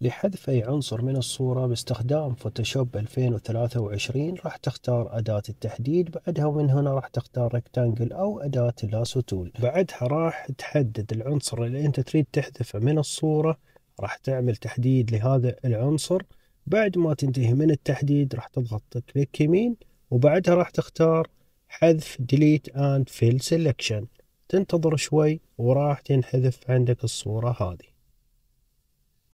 لحذف أي عنصر من الصورة باستخدام فوتوشوب 2023 راح تختار أداة التحديد بعدها ومن هنا راح تختار ريكتانجل أو أداة اللاسو تول بعدها راح تحدد العنصر اللي أنت تريد تحذفه من الصورة راح تعمل تحديد لهذا العنصر بعد ما تنتهي من التحديد راح تضغط كليك يمين وبعدها راح تختار حذف ديليت اند فيل سيلكشن تنتظر شوي وراح تنحذف عندك الصورة هذه